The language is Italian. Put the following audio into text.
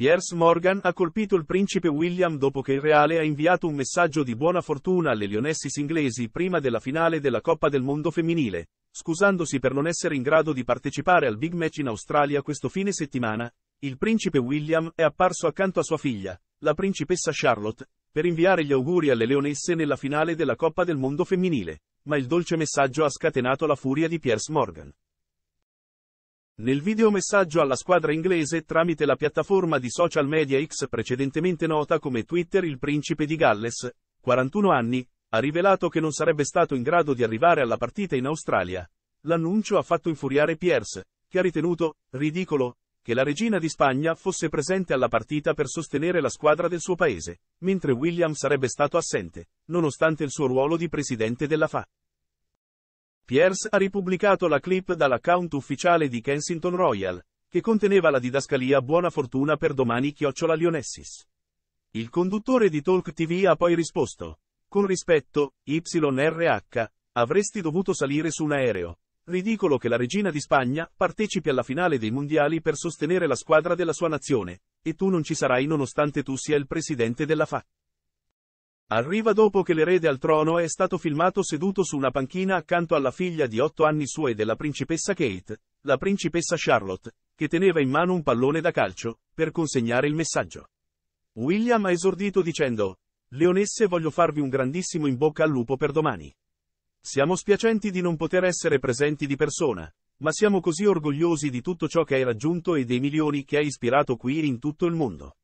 Piers Morgan ha colpito il principe William dopo che il reale ha inviato un messaggio di buona fortuna alle lionessis inglesi prima della finale della Coppa del Mondo femminile, scusandosi per non essere in grado di partecipare al big match in Australia questo fine settimana. Il principe William è apparso accanto a sua figlia, la principessa Charlotte, per inviare gli auguri alle leonesse nella finale della Coppa del Mondo femminile, ma il dolce messaggio ha scatenato la furia di Piers Morgan. Nel videomessaggio alla squadra inglese tramite la piattaforma di social media X precedentemente nota come Twitter il principe di Galles, 41 anni, ha rivelato che non sarebbe stato in grado di arrivare alla partita in Australia. L'annuncio ha fatto infuriare Pierce, che ha ritenuto, ridicolo, che la regina di Spagna fosse presente alla partita per sostenere la squadra del suo paese, mentre William sarebbe stato assente, nonostante il suo ruolo di presidente della FA. Pierce ha ripubblicato la clip dall'account ufficiale di Kensington Royal, che conteneva la didascalia Buona fortuna per domani chiocciola Lionessis. Il conduttore di Talk TV ha poi risposto. Con rispetto, YRH, avresti dovuto salire su un aereo. Ridicolo che la regina di Spagna partecipi alla finale dei mondiali per sostenere la squadra della sua nazione, e tu non ci sarai nonostante tu sia il presidente della FAC. Arriva dopo che l'erede al trono è stato filmato seduto su una panchina accanto alla figlia di otto anni sua e della principessa Kate, la principessa Charlotte, che teneva in mano un pallone da calcio, per consegnare il messaggio. William ha esordito dicendo, Leonesse voglio farvi un grandissimo in bocca al lupo per domani. Siamo spiacenti di non poter essere presenti di persona, ma siamo così orgogliosi di tutto ciò che hai raggiunto e dei milioni che hai ispirato qui in tutto il mondo.